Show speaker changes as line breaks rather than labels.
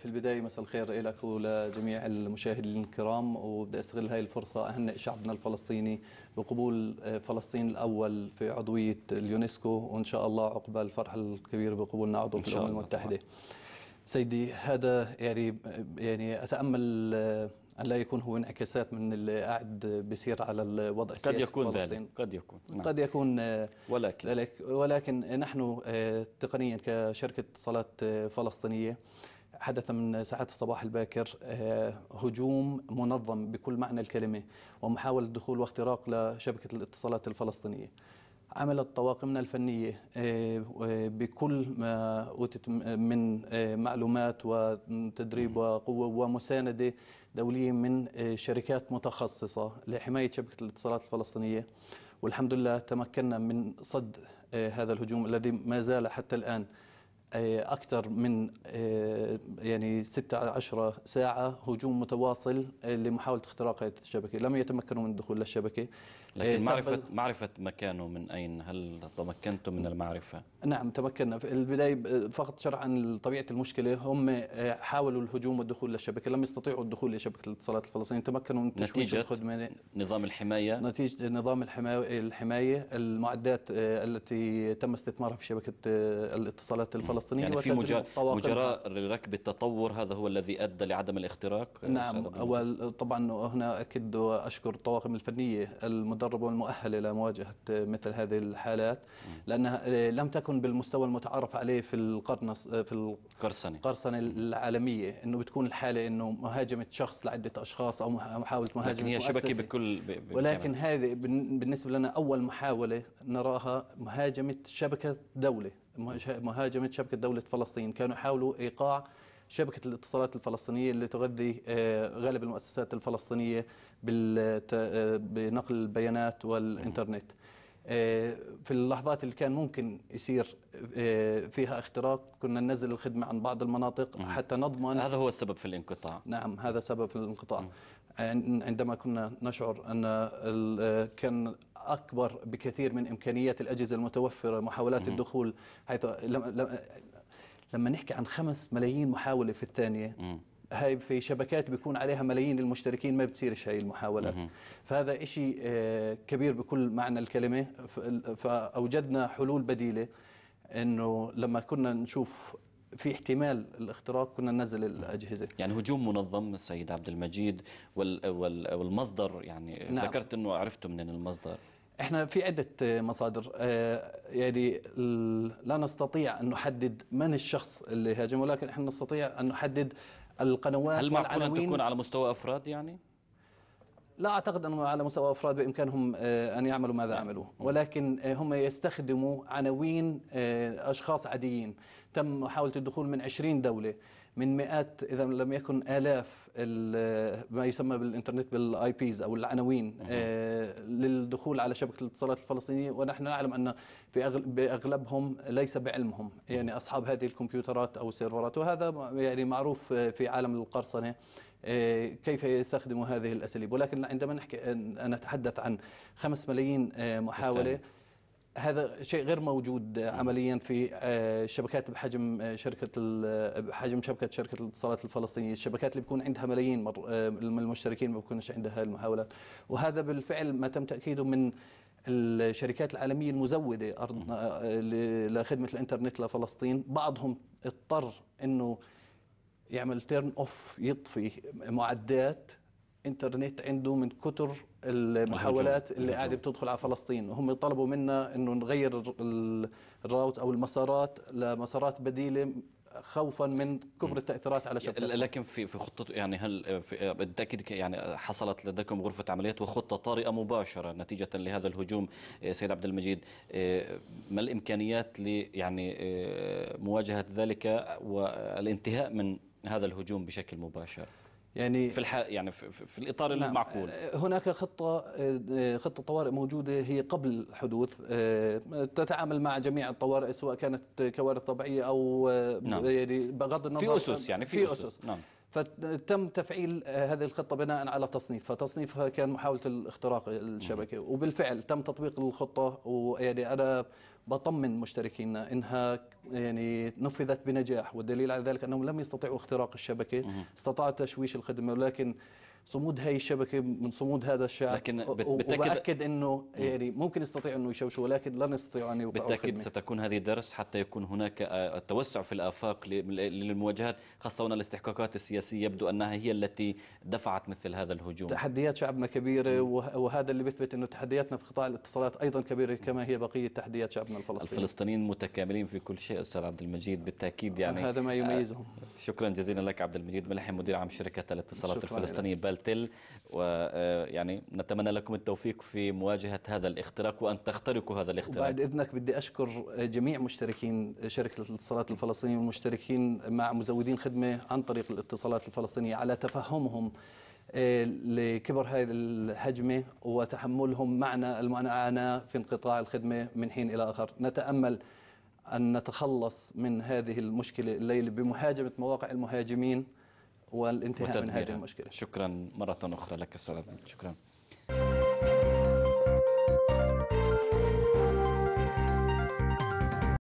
في البداية مساء الخير لك ولجميع المشاهدين الكرام وبدي أستغل هذه الفرصة أهنئ شعبنا الفلسطيني بقبول آه، فلسطين الأول في عضوية اليونسكو وإن شاء الله عقب الفرح الكبير بقبولنا عضو في الأمم المتحدة سيدي هذا يعني يعني أتأمل آه، أن لا يكون هو انعكاسات من اللي قاعد بيصير على الوضع السياسي قد يكون ذلك قد يكون نعم. قد يكون آه، ولكن ذلك ولكن نحن تقنيا كشركة اتصالات فلسطينية حدث من ساعات الصباح الباكر آه، هجوم منظم بكل معنى الكلمة ومحاولة دخول واختراق لشبكة الاتصالات الفلسطينية عملت طواقمنا الفنية آه، آه، بكل ما أوتت من معلومات وتدريب وقوة ومساندة دولية من شركات متخصصة لحماية شبكة الاتصالات الفلسطينية والحمد لله تمكنا من صد هذا الهجوم الذي ما زال حتى الآن آه، أكثر من آه، يعني 6 10 ساعة هجوم متواصل آه، لمحاولة اختراق هذه الشبكة لم يتمكنوا
من الدخول للشبكة لكن إيه، معرفة معرفة مكانه من أين هل تمكنتم من المعرفة؟
نعم تمكنا في البداية فقط شرح عن طبيعة المشكلة هم آه، حاولوا الهجوم والدخول للشبكة لم يستطيعوا الدخول لشبكة الاتصالات الفلسطينية تمكنوا من تشويش نتيجة الخدمة نظام الحماية نتيجة نظام الحماية المعدات آه، التي تم استثمارها في شبكة آه، الاتصالات الفلسطينية يعني في مجراء
ركب التطور هذا هو الذي أدى لعدم الاختراق نعم
وطبعا هنا أكد وأشكر الطواقم الفنية المد المدرب والمؤهل إلى مواجهة مثل هذه الحالات لأنها إيه، لم تكن بالمستوى المتعارف عليه في القرن في القرصنة القرصنة العالمية أنه بتكون الحالة أنه مهاجمة شخص لعدة أشخاص أو محاولة مهاجمة لكن هي شبكة بكل ولكن هذه بالنسبة لنا أول محاولة نراها مهاجمة شبكة دولة مهاجمة شبكة دولة فلسطين كانوا يحاولوا إيقاع شبكة الاتصالات الفلسطينية اللي تغذي آه، غالب المؤسسات الفلسطينية آه، بنقل البيانات والإنترنت آه، في اللحظات اللي كان ممكن يصير فيها اختراق كنا ننزل الخدمة عن بعض المناطق حتى نضمن
هذا هو السبب في الانقطاع
نعم هذا سبب في الانقطاع عندما كنا نشعر أن كان أكبر بكثير من إمكانيات الأجهزة المتوفرة محاولات الدخول حيث لم لما نحكي عن خمس ملايين محاولة في الثانية م. هاي في شبكات بيكون عليها ملايين المشتركين ما بتصيرش هاي المحاولات فهذا إشي آه، كبير بكل معنى الكلمة فأوجدنا حلول
بديلة أنه لما كنا نشوف في احتمال الاختراق كنا ننزل الاجهزه يعني هجوم منظم السيد عبد المجيد وال والمصدر يعني نعم. ذكرت انه عرفته من المصدر احنا في عده آه، مصادر آه، يعني
لا نستطيع ان نحدد من الشخص اللي هاجم ولكن احنا نستطيع ان نحدد القنوات هل معقول ان تكون على
مستوى افراد يعني؟
لا اعتقد انه على مستوى افراد بامكانهم آه، ان يعملوا ماذا نعم. عملوا ولكن هم يستخدموا عناوين اشخاص عاديين تم محاوله الدخول من 20 دوله من مئات اذا لم يكن الاف ما يسمى بالانترنت بالاي بيز او العناوين آه، للدخول على شبكه الاتصالات الفلسطينيه ونحن نعلم ان في باغلبهم ليس بعلمهم يعني اصحاب هذه الكمبيوترات او السيرفرات وهذا يعني معروف آه، في عالم القرصنه آه، كيف يستخدموا هذه الاساليب ولكن عندما نحكي نتحدث عن 5 ملايين محاوله السنة. هذا شيء غير موجود نعم. عمليا في آه، شبكات بحجم آه، شركه آه، بحجم شبكه شركه الاتصالات الفلسطينيه، الشبكات اللي بيكون عندها ملايين من المشتركين ما بيكونش عندها المحاولات، وهذا بالفعل ما تم تاكيده من الشركات العالميه المزوده ارض نعم. لخدمه الانترنت لفلسطين، بعضهم اضطر انه يعمل تيرن اوف يطفي معدات انترنت عنده من كتر المحاولات اللي قاعده بتدخل على فلسطين وهم طلبوا منا انه نغير الراوت او المسارات لمسارات بديله خوفا من كبر التاثيرات على شبكه لكن
في في خطه يعني هل بالتاكيد يعني حصلت لديكم غرفه عمليات وخطه طارئه مباشره نتيجه لهذا الهجوم إيه، سيد عبد المجيد إيه، ما الامكانيات ل يعني إيه، مواجهه ذلك والانتهاء من هذا الهجوم بشكل مباشر؟ يعني في الح... يعني في, في الاطار نعم المعقول آه، هناك خطه
آه، خطه طوارئ موجوده هي قبل الحدوث آه، تتعامل مع جميع الطوارئ سواء كانت كوارث طبيعيه او نعم. يعني بغض النظر في اسس يعني في, في اسس, أسس. نعم. فتم تفعيل آه، هذه الخطه بناء على تصنيف فتصنيفها كان محاوله الاختراق الشبكه وبالفعل تم تطبيق الخطه ويعني انا بطمن مشتركينا انها يعني نفذت بنجاح والدليل على ذلك انهم لم يستطيعوا اختراق الشبكه استطاعوا تشويش الخدمه ولكن صمود هاي الشبكه من صمود هذا الشعب لكن وباكد انه يعني ممكن يستطيع انه يشوشوا ولكن لن يستطيعوا ان يوقعوا بالتاكيد
ستكون هذه درس حتى يكون هناك التوسع آه، في الافاق للمواجهات خاصه وان الاستحقاقات السياسيه يبدو انها هي التي دفعت مثل هذا الهجوم
تحديات شعبنا كبيره وهذا اللي بيثبت انه تحدياتنا في قطاع الاتصالات ايضا كبيره كما هي بقيه تحديات شعبنا الفلسطيني
الفلسطينيين متكاملين في كل شيء استاذ عبد المجيد بالتاكيد يعني هذا ما يميزهم آه، شكرا جزيلا لك عبد المجيد ملحم مدير عام شركه الاتصالات الفلسطينيه جبل تل ويعني آه، نتمنى لكم التوفيق في مواجهة هذا الاختراق وأن تخترقوا هذا الاختراق بعد
إذنك بدي أشكر جميع مشتركين شركة الاتصالات الفلسطينية والمشتركين مع مزودين خدمة عن طريق الاتصالات الفلسطينية على تفهمهم آه، لكبر هذه الهجمة وتحملهم معنا المعاناة في انقطاع الخدمة من حين إلى آخر نتأمل أن نتخلص من هذه المشكلة الليلة بمهاجمة مواقع المهاجمين
والانتهاء من هذه المشكلة شكرا مرة أخرى لك أستاذ شكرا